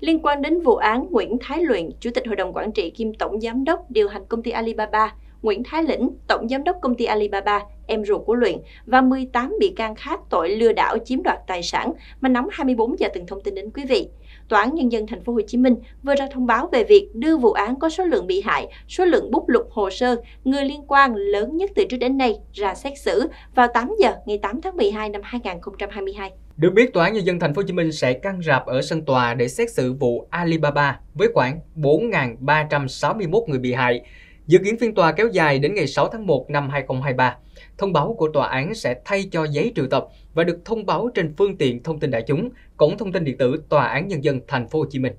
liên quan đến vụ án Nguyễn Thái Luyện, Chủ tịch Hội đồng Quản trị kiêm Tổng Giám đốc điều hành công ty Alibaba, Nguyễn Thái Lĩnh, Tổng Giám đốc công ty Alibaba, em ruột của Luyện, và 18 bị can khác tội lừa đảo chiếm đoạt tài sản mà nóng 24 giờ từng thông tin đến quý vị. Tòa án nhân dân thành phố Hồ Chí Minh vừa ra thông báo về việc đưa vụ án có số lượng bị hại, số lượng bút lục hồ sơ, người liên quan lớn nhất từ trước đến nay ra xét xử vào 8 giờ ngày 8 tháng 12 năm 2022. Được biết, Tòa án Nhân dân Thành phố Hồ Chí Minh sẽ căng rạp ở sân tòa để xét xử vụ Alibaba với khoảng 4.361 người bị hại. Dự kiến phiên tòa kéo dài đến ngày 6 tháng 1 năm 2023. Thông báo của tòa án sẽ thay cho giấy triệu tập và được thông báo trên phương tiện thông tin đại chúng, cổng thông tin điện tử Tòa án nhân dân thành phố Hồ Chí Minh.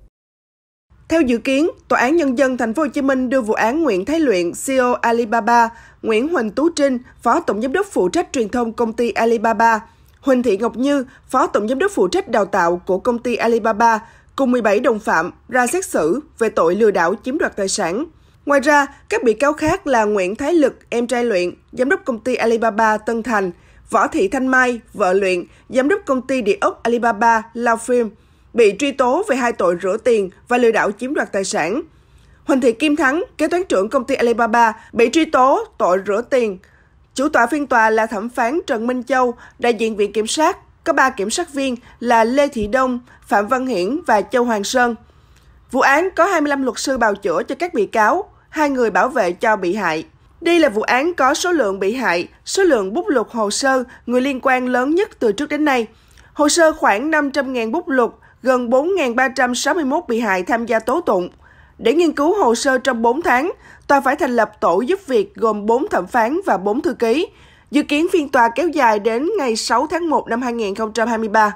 Theo dự kiến, Tòa án Nhân dân Thành phố Hồ Chí Minh đưa vụ án Nguyễn Thái Luyện, CEO Alibaba, Nguyễn Huỳnh Tú Trinh, Phó Tổng Giám đốc phụ trách truyền thông công ty Alibaba, Huỳnh Thị Ngọc Như, Phó Tổng Giám đốc phụ trách đào tạo của công ty Alibaba, cùng 17 đồng phạm ra xét xử về tội lừa đảo chiếm đoạt tài sản. Ngoài ra, các bị cáo khác là Nguyễn Thái Lực, em trai Luyện, giám đốc công ty Alibaba Tân Thành, Võ Thị Thanh Mai, vợ Luyện, giám đốc công ty địa ốc Alibaba Lao Phim, bị truy tố về hai tội rửa tiền và lừa đảo chiếm đoạt tài sản. Huỳnh Thị Kim Thắng, kế toán trưởng công ty Alibaba, bị truy tố tội rửa tiền. Chủ tọa phiên tòa là thẩm phán Trần Minh Châu, đại diện Viện Kiểm sát. Có ba kiểm sát viên là Lê Thị Đông, Phạm Văn Hiển và Châu Hoàng Sơn. Vụ án có 25 luật sư bào chữa cho các bị cáo, hai người bảo vệ cho bị hại. Đây là vụ án có số lượng bị hại, số lượng bút lục hồ sơ, người liên quan lớn nhất từ trước đến nay. Hồ sơ khoảng 500.000 bút lục, gần 4.361 bị hại tham gia tố tụng. Để nghiên cứu hồ sơ trong 4 tháng, tòa phải thành lập tổ giúp việc gồm 4 thẩm phán và 4 thư ký. Dự kiến phiên tòa kéo dài đến ngày 6 tháng 1 năm 2023.